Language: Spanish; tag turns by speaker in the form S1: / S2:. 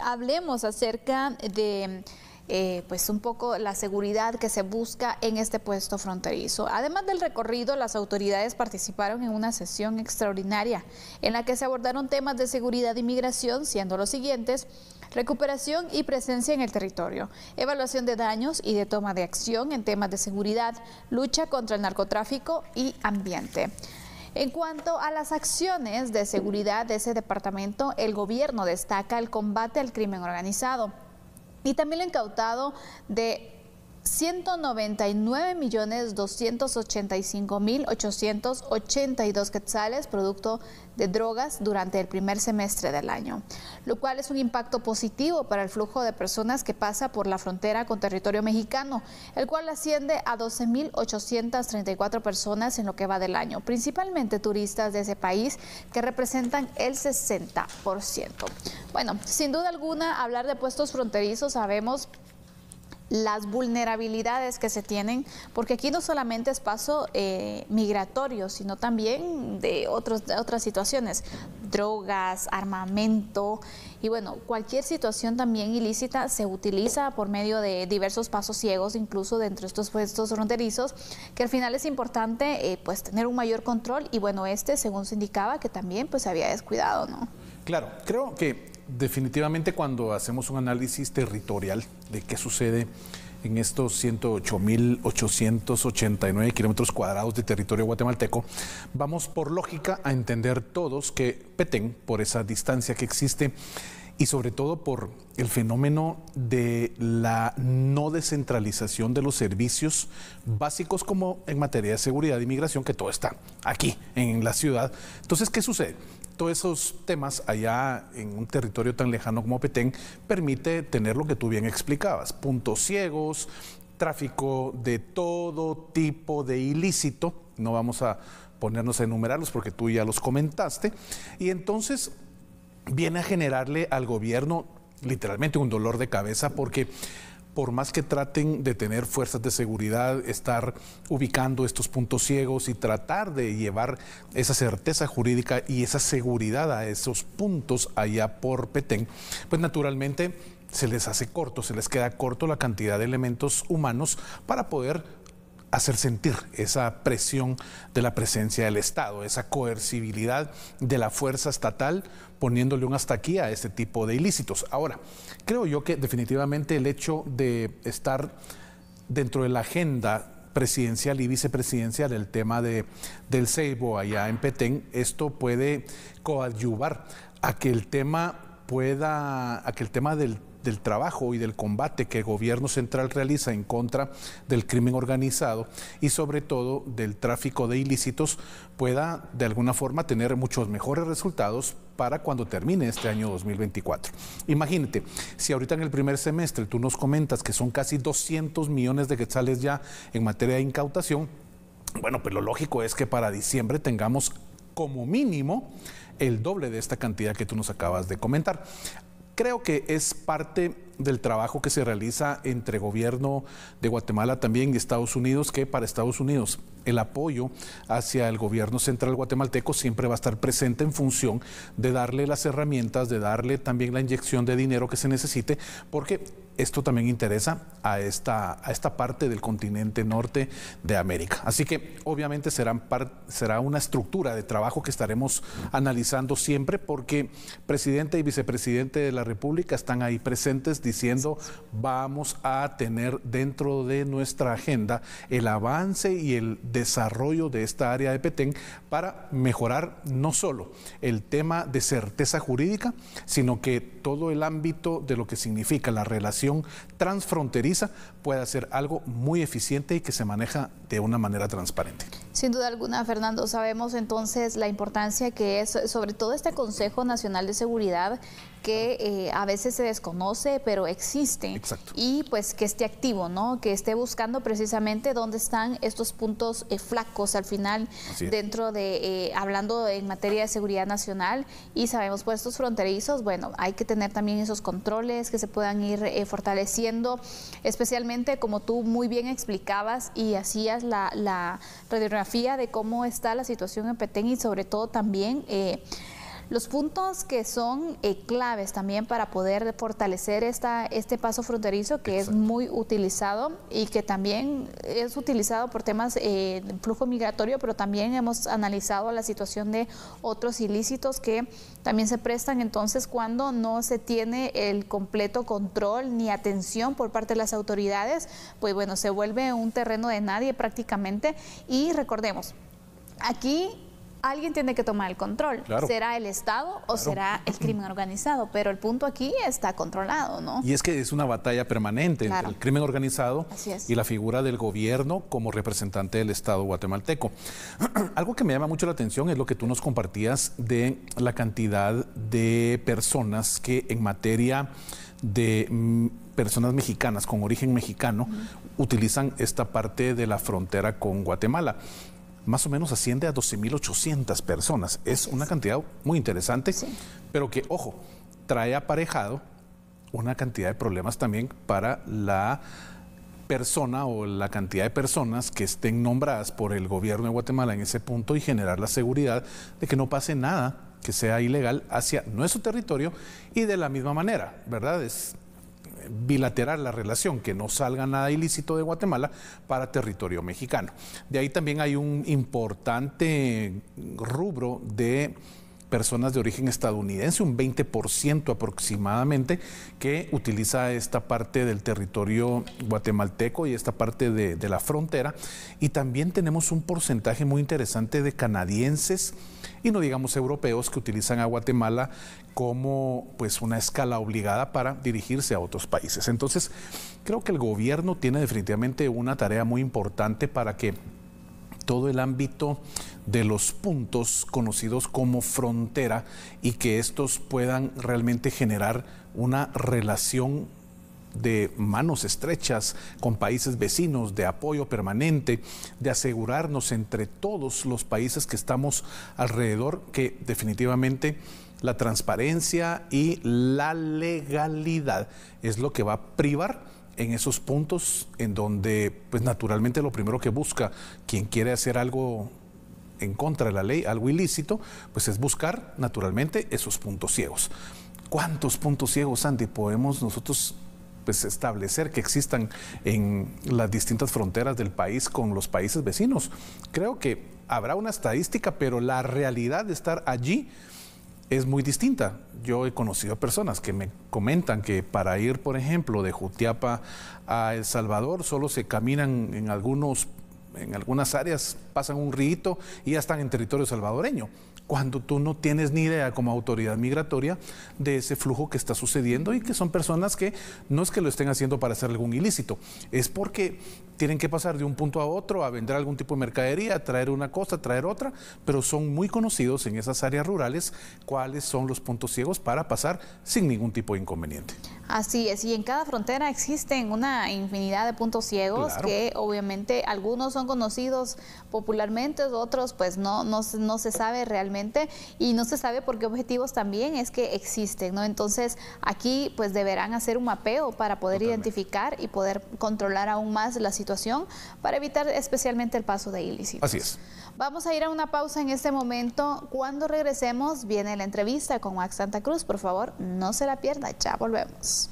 S1: Hablemos acerca de eh, pues un poco la seguridad que se busca en este puesto fronterizo. Además del recorrido, las autoridades participaron en una sesión extraordinaria en la que se abordaron temas de seguridad y migración, siendo los siguientes, recuperación y presencia en el territorio, evaluación de daños y de toma de acción en temas de seguridad, lucha contra el narcotráfico y ambiente. En cuanto a las acciones de seguridad de ese departamento, el gobierno destaca el combate al crimen organizado y también el incautado de 199.285.882 quetzales producto de drogas durante el primer semestre del año, lo cual es un impacto positivo para el flujo de personas que pasa por la frontera con territorio mexicano, el cual asciende a 12.834 personas en lo que va del año, principalmente turistas de ese país que representan el 60%. Bueno, sin duda alguna, hablar de puestos fronterizos sabemos las vulnerabilidades que se tienen, porque aquí no solamente es paso eh, migratorio, sino también de, otros, otras situaciones, drogas, armamento, y bueno, cualquier situación también ilícita se utiliza por medio de diversos pasos ciegos, incluso dentro de estos puestos fronterizos, que al final es importante eh, pues tener un mayor control, y bueno, este, según se indicaba, que también pues se había descuidado, ¿no?
S2: Claro, creo que definitivamente cuando hacemos un análisis territorial de qué sucede en estos 108.889 kilómetros cuadrados de territorio guatemalteco, vamos por lógica a entender todos que Petén, por esa distancia que existe y sobre todo por el fenómeno de la no descentralización de los servicios básicos como en materia de seguridad y migración, que todo está aquí en la ciudad. Entonces, ¿qué sucede? Todos esos temas allá en un territorio tan lejano como Petén permite tener lo que tú bien explicabas, puntos ciegos, tráfico de todo tipo de ilícito, no vamos a ponernos a enumerarlos porque tú ya los comentaste, y entonces viene a generarle al gobierno literalmente un dolor de cabeza porque por más que traten de tener fuerzas de seguridad, estar ubicando estos puntos ciegos y tratar de llevar esa certeza jurídica y esa seguridad a esos puntos allá por Petén, pues naturalmente se les hace corto, se les queda corto la cantidad de elementos humanos para poder hacer sentir esa presión de la presencia del Estado, esa coercibilidad de la fuerza estatal poniéndole un hasta aquí a este tipo de ilícitos. Ahora, creo yo que definitivamente el hecho de estar dentro de la agenda presidencial y vicepresidencial el tema de, del Seibo allá en Petén, esto puede coadyuvar a que el tema pueda, a que el tema del del trabajo y del combate que el gobierno central realiza en contra del crimen organizado y sobre todo del tráfico de ilícitos pueda de alguna forma tener muchos mejores resultados para cuando termine este año 2024. Imagínate, si ahorita en el primer semestre tú nos comentas que son casi 200 millones de quetzales ya en materia de incautación, bueno, pues lo lógico es que para diciembre tengamos como mínimo el doble de esta cantidad que tú nos acabas de comentar creo que es parte del trabajo que se realiza entre gobierno de Guatemala también y Estados Unidos, que para Estados Unidos el apoyo hacia el gobierno central guatemalteco siempre va a estar presente en función de darle las herramientas, de darle también la inyección de dinero que se necesite, porque esto también interesa a esta, a esta parte del continente norte de América. Así que obviamente será una estructura de trabajo que estaremos analizando siempre porque presidente y vicepresidente de la República están ahí presentes diciendo vamos a tener dentro de nuestra agenda el avance y el desarrollo de esta área de Petén para mejorar no solo el tema de certeza jurídica, sino que todo el ámbito de lo que significa la relación transfronteriza pueda ser algo muy eficiente y que se maneja de una manera transparente.
S1: Sin duda alguna, Fernando, sabemos entonces la importancia que es sobre todo este Consejo Nacional de Seguridad que eh, a veces se desconoce, pero existe. Y pues que esté activo, ¿no? Que esté buscando precisamente dónde están estos puntos eh, flacos al final dentro de, eh, hablando en materia de seguridad nacional y sabemos por pues, estos fronterizos, bueno, hay que tener también esos controles que se puedan ir fortaleciendo, especialmente como tú muy bien explicabas y hacías la, radiografía de cómo está la situación en Petén y sobre todo también... Eh, los puntos que son eh, claves también para poder fortalecer esta, este paso fronterizo que es muy utilizado y que también es utilizado por temas eh, de flujo migratorio, pero también hemos analizado la situación de otros ilícitos que también se prestan entonces cuando no se tiene el completo control ni atención por parte de las autoridades, pues bueno, se vuelve un terreno de nadie prácticamente y recordemos, aquí alguien tiene que tomar el control. Será el Estado o será el crimen organizado, pero el punto aquí está controlado, ¿no? Y
S2: es que es una batalla permanente entre el crimen organizado y la figura del gobierno como representante del Estado guatemalteco. Algo que me llama mucho la atención es lo que tú nos compartías de la cantidad de personas que en materia de mm, personas mexicanas con origen mexicano utilizan esta parte de la frontera con Guatemala más o menos asciende a 12.800 personas. Es una cantidad muy interesante, pero que, ojo, trae aparejado una cantidad de problemas también para la persona o la cantidad de personas que estén nombradas por el gobierno de Guatemala en ese punto y generar la seguridad de que no pase nada que sea ilegal hacia nuestro territorio y de la misma manera, ¿verdad? Es bilateral la relación, que no salga nada ilícito de Guatemala para territorio mexicano. De ahí también hay un importante rubro de personas de origen estadounidense, un 20% aproximadamente, que utiliza esta parte del territorio guatemalteco y esta parte de, de la frontera. Y también tenemos un porcentaje muy interesante de canadienses y no digamos europeos que utilizan a Guatemala como pues una escala obligada para dirigirse a otros países. Entonces, creo que el gobierno tiene definitivamente una tarea muy importante para que todo el ámbito de los puntos conocidos como frontera y que estos puedan realmente generar una relación de manos estrechas con países vecinos, de apoyo permanente, de asegurarnos entre todos los países que estamos alrededor que definitivamente la transparencia y la legalidad es lo que va a privar en esos puntos en donde, pues naturalmente lo primero que busca quien quiere hacer algo en contra de la ley, algo ilícito, pues es buscar naturalmente esos puntos ciegos. ¿Cuántos puntos ciegos, Andy podemos nosotros pues, establecer que existan en las distintas fronteras del país con los países vecinos? Creo que habrá una estadística, pero la realidad de estar allí es muy distinta. Yo he conocido personas que me comentan que para ir, por ejemplo, de Jutiapa a El Salvador, solo se caminan en algunos en algunas áreas pasan un rito y ya están en territorio salvadoreño, cuando tú no tienes ni idea como autoridad migratoria de ese flujo que está sucediendo y que son personas que no es que lo estén haciendo para hacer algún ilícito, es porque tienen que pasar de un punto a otro a vender algún tipo de mercadería, a traer una cosa, traer otra, pero son muy conocidos en esas áreas rurales cuáles son los puntos ciegos para pasar sin ningún tipo de inconveniente.
S1: Así es, y en cada frontera existen una infinidad de puntos ciegos que obviamente algunos son conocidos popularmente, otros pues no, no, no se sabe realmente y no se sabe por qué objetivos también es que existen, ¿no? Entonces aquí pues deberán hacer un mapeo para poder identificar y poder controlar aún más la situación situación para evitar especialmente el paso de ilícitos. Así es. Vamos a ir a una pausa en este momento. Cuando regresemos viene la entrevista con Max Santa Cruz. Por favor, no se la pierda. Ya volvemos.